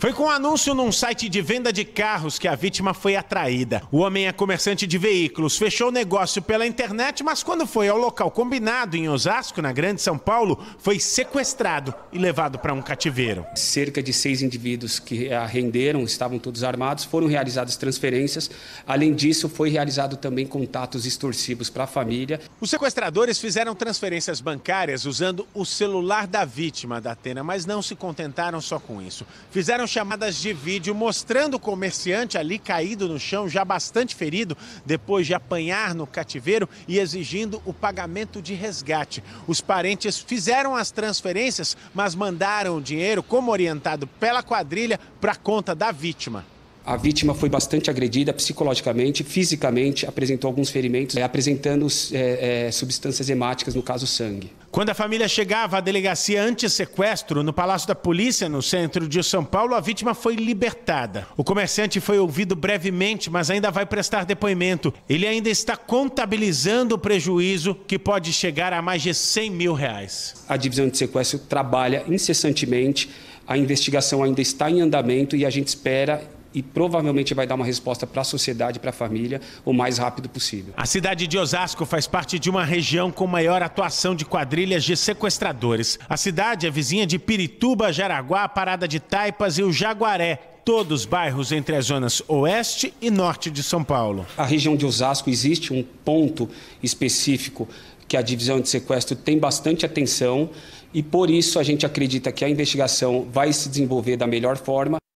Foi com um anúncio num site de venda de carros que a vítima foi atraída. O homem é comerciante de veículos, fechou o negócio pela internet, mas quando foi ao local combinado em Osasco, na Grande São Paulo, foi sequestrado e levado para um cativeiro. Cerca de seis indivíduos que a renderam, estavam todos armados, foram realizadas transferências. Além disso, foi realizado também contatos extorsivos para a família. Os sequestradores fizeram transferências bancárias usando o celular da vítima da Atena, mas não se contentaram só com isso. Fizeram chamadas de vídeo mostrando o comerciante ali caído no chão, já bastante ferido, depois de apanhar no cativeiro e exigindo o pagamento de resgate. Os parentes fizeram as transferências, mas mandaram o dinheiro, como orientado pela quadrilha, para conta da vítima. A vítima foi bastante agredida psicologicamente, fisicamente, apresentou alguns ferimentos, é, apresentando é, é, substâncias hemáticas, no caso sangue. Quando a família chegava à delegacia anti-sequestro no Palácio da Polícia, no centro de São Paulo, a vítima foi libertada. O comerciante foi ouvido brevemente, mas ainda vai prestar depoimento. Ele ainda está contabilizando o prejuízo, que pode chegar a mais de 100 mil reais. A divisão de sequestro trabalha incessantemente, a investigação ainda está em andamento e a gente espera e provavelmente vai dar uma resposta para a sociedade, para a família, o mais rápido possível. A cidade de Osasco faz parte de uma região com maior atuação de quadrilhas de sequestradores. A cidade é vizinha de Pirituba, Jaraguá, Parada de Taipas e o Jaguaré, todos bairros entre as zonas oeste e norte de São Paulo. A região de Osasco existe um ponto específico que a divisão de sequestro tem bastante atenção e por isso a gente acredita que a investigação vai se desenvolver da melhor forma